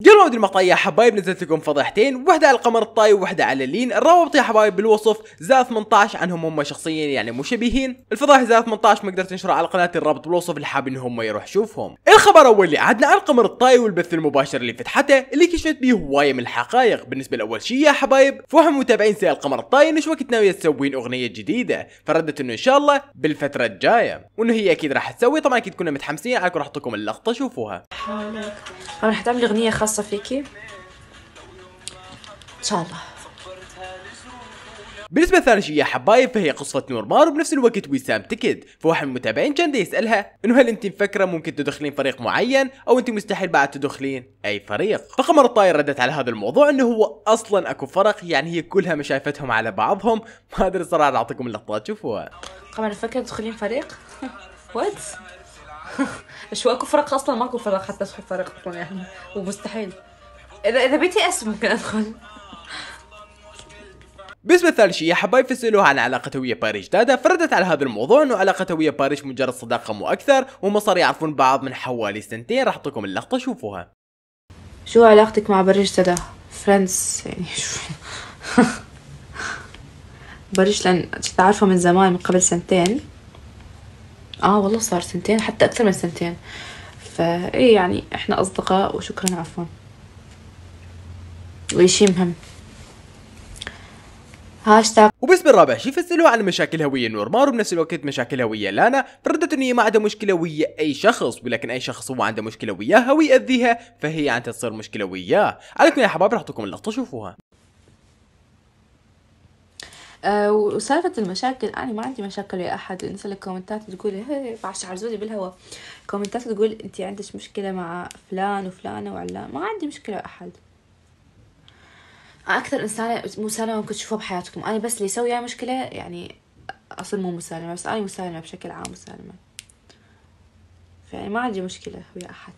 قبل جرود المقطع يا حبايب نزلت لكم فضيحتين واحدة على القمر الطاي وواحدة على اللين الروابط يا حبايب بالوصف زا 18 عنهم هم شخصيا يعني مشابهين الفضائح زا 18 ما قدرت انشرها على قناتي الرابط بالوصف اللي حاب ان هم يروح يشوفهم الخبر اول اللي عدنا على القمر الطاي والبث المباشر اللي فتحته اللي كشفت به هواية من الحقائق بالنسبة لاول شيء يا حبايب فهم متابعين سير القمر الطاي انه وقت ناوية تسوين اغنية جديدة فردت انه ان شاء الله بالفترة الجاية وانه هي اكيد راح تسوي طبعا اكيد كنا متحمسين عليكم راح اعطيكم اللقطة شوفوها راح اغنية خاصه فيكي ان شاء الله بالنسبة يا حبايب فهي قصة نور مار وبنفس الوقت وسام تكد فواحد من المتابعين كان يسألها انه هل انت مفكرة ممكن تدخلين فريق معين او انت مستحيل بعد تدخلين اي فريق فقمر الطاير ردت على هذا الموضوع انه هو اصلا اكو فرق يعني هي كلها مشايفتهم على بعضهم ما ادري صراحة اعطيكم اللقطات شوفوها قمر فكرة تدخلين فريق؟ وات؟ مش اكو فرق اصلا ماكو فرق حتى اشوف فرق تكون يعني ومستحيل اذا اذا بي تي اس ممكن ادخل بالنسبة لثالث شيء حبايب فسألوها عن علاقته ويا باريش دادا فردت على هذا الموضوع انه علاقته ويا باريش مجرد صداقة مو اكثر وهم صار يعرفون بعض من حوالي سنتين راح اعطيكم اللقطة شوفوها شو علاقتك مع باريش دادا؟ فريندز يعني شو باريش لان تعرفه من زمان من قبل سنتين اه والله صار سنتين حتى اكثر من سنتين فايه يعني احنا اصدقاء وشكرا عفوا وشي مهم هاشتاق وبس بالرابع شي فسألوه عن مشاكل هوية نور مارو بنفس الوقت مشاكل هوية لانا فردت ان هي ما عندها مشكلة ويا اي شخص ولكن اي شخص هو عنده مشكلة وياها ويأذيها فهي عن تصير مشكلة وياه عليكم يا حباب راح اعطيكم اللقطة شوفوها آه، وسالفة المشاكل أنا ما عندي مشاكل يا أحد الناس الكومنتات كومنتات تقول هي بعش عرزولي بالهوا كومنتات تقول أنت عندك مشكلة مع فلان وفلانة وعلان ما عندي مشكلة أحد أكثر إنسانة مسالمة ممكن تشوفها بحياتكم أنا بس اللي يسوي مشكلة يعني أصلا مو مسالمة بس أنا مسالمة بشكل عام مسالمة فيعني ما عندي مشكلة ويا أحد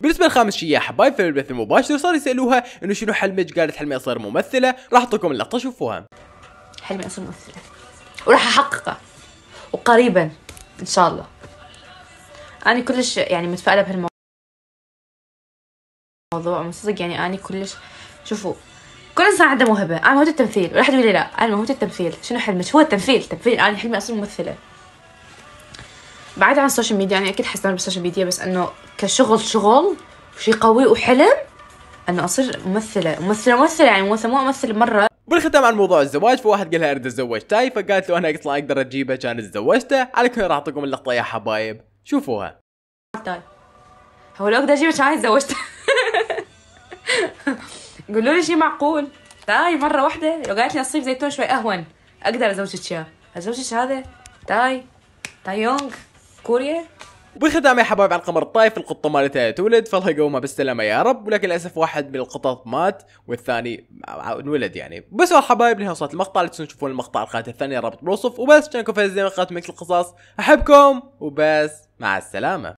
بالنسبه لخامس شي يا حبايب في البث المباشر صار يسالوها انه شنو حلمك قالت حلمي اصير ممثله راح اعطيكم اللقطه شوفوها حلمي أصير ممثلة وراح أحققه وقريبا إن شاء الله أنا كلش يعني متفائلة بهالموضوع مصدق يعني أنا كلش شوفوا كل إنسان عنده موهبة أنا موهبة التمثيل ولا حد يقول لي لا أنا موهبة التمثيل شنو حلمك هو التمثيل تمثيل أنا حلمي أصير ممثلة بعيد عن السوشيال ميديا أنا أكيد حستمر بالسوشيال ميديا بس إنه كشغل شغل وشي قوي وحلم انه اصير ممثله ممثله ممثله يعني ممثله مو امثل مره وبالختام عن موضوع الزواج فواحد قال لها اريد اتزوج تاي فقالت له انا اصلا اقدر اجيبه كان تزوجته على كل راح اعطيكم اللقطه يا حبايب شوفوها تاي طيب. هو لو اقدر اجيبه كان تزوجته قولوا لي شيء معقول تاي طيب، مره واحده لو قالت لي نصيب زيتون شوي اهون اقدر ازوجك اياه ازوجك هذا تاي طيب. تايونغ كوريا وبالختام يا حبايب على القمر الطايف القطه مالتها تولد فالله يقومها بالسلامه يا رب ولكن للاسف واحد من القطط مات والثاني انولد يعني بس يا حبايب نهايه وصلت المقطع لا تنسون تشوفون المقطع القناة الثانية الرابط بالوصف وبس كانكم في زي مثل القصص احبكم وبس مع السلامه